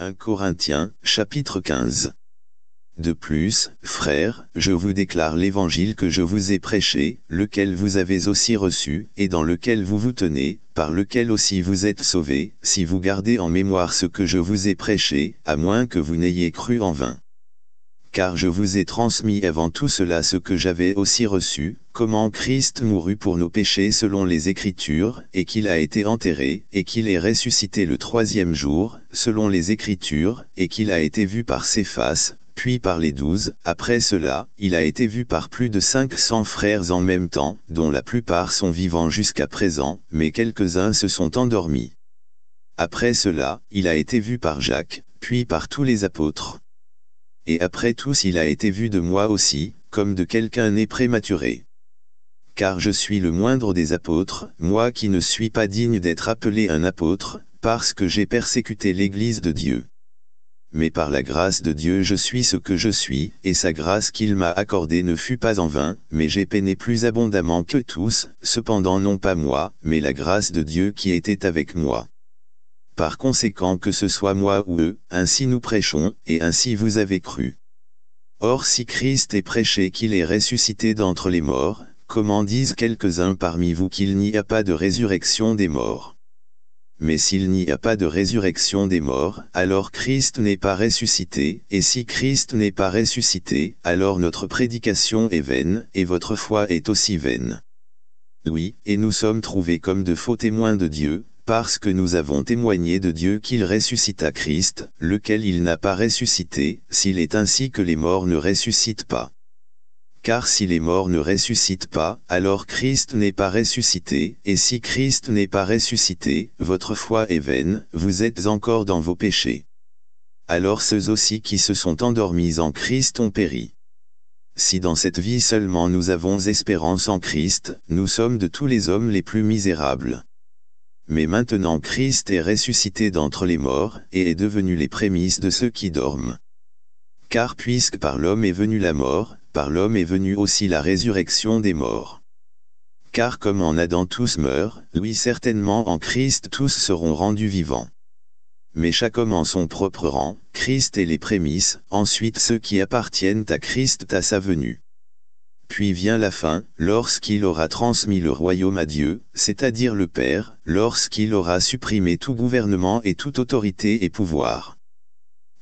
1 Corinthiens, chapitre 15. De plus, frères, je vous déclare l'évangile que je vous ai prêché, lequel vous avez aussi reçu, et dans lequel vous vous tenez, par lequel aussi vous êtes sauvés, si vous gardez en mémoire ce que je vous ai prêché, à moins que vous n'ayez cru en vain. Car je vous ai transmis avant tout cela ce que j'avais aussi reçu, comment Christ mourut pour nos péchés selon les Écritures, et qu'il a été enterré, et qu'il est ressuscité le troisième jour, selon les Écritures, et qu'il a été vu par ses faces, puis par les douze, après cela, il a été vu par plus de cinq cents frères en même temps, dont la plupart sont vivants jusqu'à présent, mais quelques-uns se sont endormis. Après cela, il a été vu par Jacques, puis par tous les apôtres. Et après tous il a été vu de moi aussi, comme de quelqu'un né prématuré car je suis le moindre des apôtres, moi qui ne suis pas digne d'être appelé un apôtre, parce que j'ai persécuté l'Église de Dieu. Mais par la grâce de Dieu je suis ce que je suis, et sa grâce qu'il m'a accordée ne fut pas en vain, mais j'ai peiné plus abondamment que tous, cependant non pas moi, mais la grâce de Dieu qui était avec moi. Par conséquent que ce soit moi ou eux, ainsi nous prêchons, et ainsi vous avez cru. Or si Christ est prêché qu'il est ressuscité d'entre les morts, comment disent quelques-uns parmi vous qu'il n'y a pas de résurrection des morts Mais s'il n'y a pas de résurrection des morts, alors Christ n'est pas ressuscité, et si Christ n'est pas ressuscité, alors notre prédication est vaine, et votre foi est aussi vaine. Oui, et nous sommes trouvés comme de faux témoins de Dieu, parce que nous avons témoigné de Dieu qu'il ressuscita Christ, lequel il n'a pas ressuscité, s'il est ainsi que les morts ne ressuscitent pas car si les morts ne ressuscitent pas, alors Christ n'est pas ressuscité, et si Christ n'est pas ressuscité, votre foi est vaine, vous êtes encore dans vos péchés. Alors ceux aussi qui se sont endormis en Christ ont péri. Si dans cette vie seulement nous avons espérance en Christ, nous sommes de tous les hommes les plus misérables. Mais maintenant Christ est ressuscité d'entre les morts, et est devenu les prémices de ceux qui dorment. Car puisque par l'homme est venue la mort, par l'homme est venue aussi la résurrection des morts. Car comme en Adam tous meurent, oui certainement en Christ tous seront rendus vivants. Mais chaque homme en son propre rang, Christ est les prémices, ensuite ceux qui appartiennent à Christ à sa venue. Puis vient la fin, lorsqu'il aura transmis le royaume à Dieu, c'est-à-dire le Père, lorsqu'il aura supprimé tout gouvernement et toute autorité et pouvoir.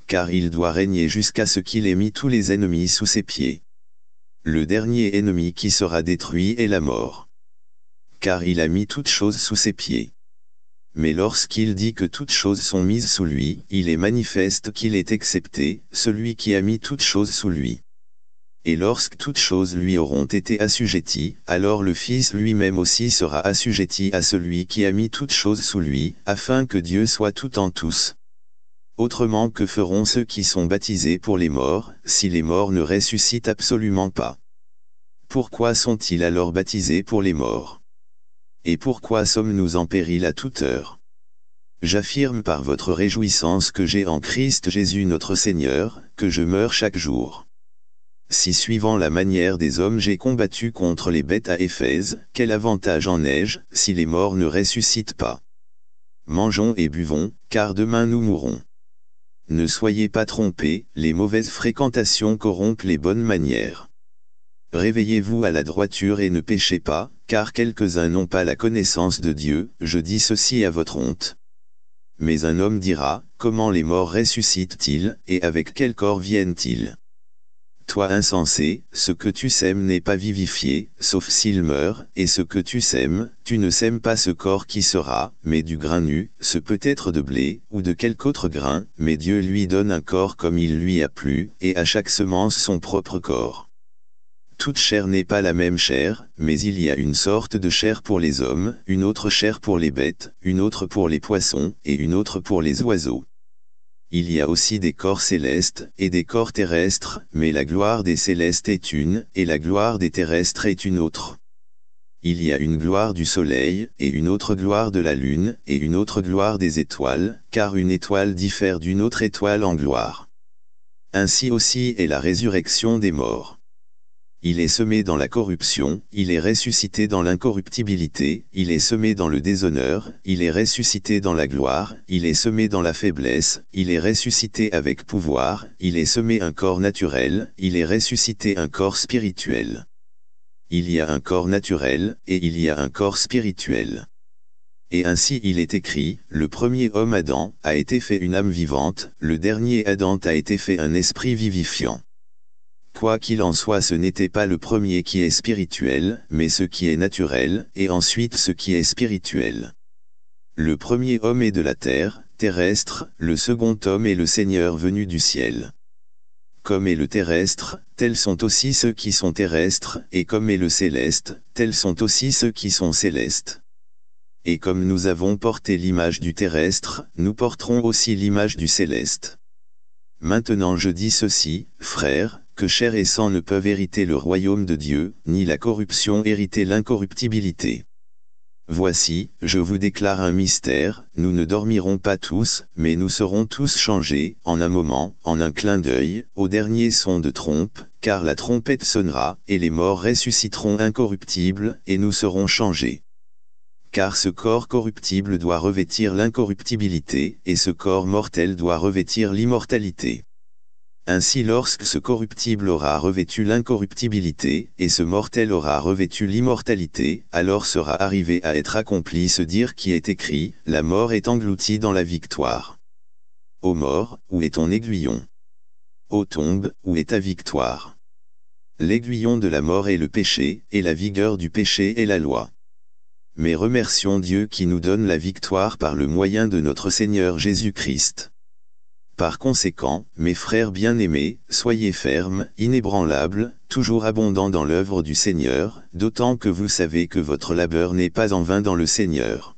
Car il doit régner jusqu'à ce qu'il ait mis tous les ennemis sous ses pieds. Le dernier ennemi qui sera détruit est la mort. Car il a mis toutes choses sous ses pieds. Mais lorsqu'il dit que toutes choses sont mises sous lui, il est manifeste qu'il est excepté, celui qui a mis toutes choses sous lui. Et lorsque toutes choses lui auront été assujetties, alors le Fils lui-même aussi sera assujetti à celui qui a mis toutes choses sous lui, afin que Dieu soit tout en tous. Autrement que feront ceux qui sont baptisés pour les morts, si les morts ne ressuscitent absolument pas Pourquoi sont-ils alors baptisés pour les morts Et pourquoi sommes-nous en péril à toute heure J'affirme par votre réjouissance que j'ai en Christ Jésus notre Seigneur, que je meurs chaque jour. Si suivant la manière des hommes j'ai combattu contre les bêtes à Éphèse, quel avantage en ai-je, si les morts ne ressuscitent pas Mangeons et buvons, car demain nous mourrons. Ne soyez pas trompés, les mauvaises fréquentations corrompent les bonnes manières. Réveillez-vous à la droiture et ne péchez pas, car quelques-uns n'ont pas la connaissance de Dieu, je dis ceci à votre honte. Mais un homme dira, comment les morts ressuscitent-ils, et avec quel corps viennent-ils toi insensé, ce que tu sèmes n'est pas vivifié, sauf s'il meurt, et ce que tu sèmes, tu ne sèmes pas ce corps qui sera, mais du grain nu, ce peut-être de blé, ou de quelque autre grain, mais Dieu lui donne un corps comme il lui a plu, et à chaque semence son propre corps. Toute chair n'est pas la même chair, mais il y a une sorte de chair pour les hommes, une autre chair pour les bêtes, une autre pour les poissons, et une autre pour les oiseaux. Il y a aussi des corps célestes et des corps terrestres, mais la gloire des célestes est une, et la gloire des terrestres est une autre. Il y a une gloire du soleil, et une autre gloire de la lune, et une autre gloire des étoiles, car une étoile diffère d'une autre étoile en gloire. Ainsi aussi est la résurrection des morts il est semé dans la corruption, il est ressuscité dans l'incorruptibilité, il est semé dans le déshonneur, il est ressuscité dans la gloire, il est semé dans la faiblesse, il est ressuscité avec pouvoir, il est semé un corps naturel, il est ressuscité un corps spirituel. Il y a un corps naturel, et il y a un corps spirituel. Et ainsi il est écrit, le premier homme Adam a été fait une âme vivante, le dernier Adam a été fait un esprit vivifiant. Quoi qu'il en soit ce n'était pas le premier qui est spirituel, mais ce qui est naturel, et ensuite ce qui est spirituel. Le premier homme est de la terre, terrestre, le second homme est le Seigneur venu du ciel. Comme est le terrestre, tels sont aussi ceux qui sont terrestres, et comme est le céleste, tels sont aussi ceux qui sont célestes. Et comme nous avons porté l'image du terrestre, nous porterons aussi l'image du céleste. Maintenant je dis ceci, frères, que et sang ne peuvent hériter le royaume de Dieu, ni la corruption hériter l'incorruptibilité. Voici, je vous déclare un mystère, nous ne dormirons pas tous, mais nous serons tous changés, en un moment, en un clin d'œil, au dernier son de trompe, car la trompette sonnera, et les morts ressusciteront incorruptibles, et nous serons changés. Car ce corps corruptible doit revêtir l'incorruptibilité, et ce corps mortel doit revêtir l'immortalité. Ainsi lorsque ce corruptible aura revêtu l'incorruptibilité, et ce mortel aura revêtu l'immortalité, alors sera arrivé à être accompli ce dire qui est écrit, la mort est engloutie dans la victoire. Ô mort, où est ton aiguillon Ô tombe, où est ta victoire L'aiguillon de la mort est le péché, et la vigueur du péché est la loi. Mais remercions Dieu qui nous donne la victoire par le moyen de notre Seigneur Jésus-Christ. Par conséquent, mes frères bien-aimés, soyez fermes, inébranlables, toujours abondants dans l'œuvre du Seigneur, d'autant que vous savez que votre labeur n'est pas en vain dans le Seigneur.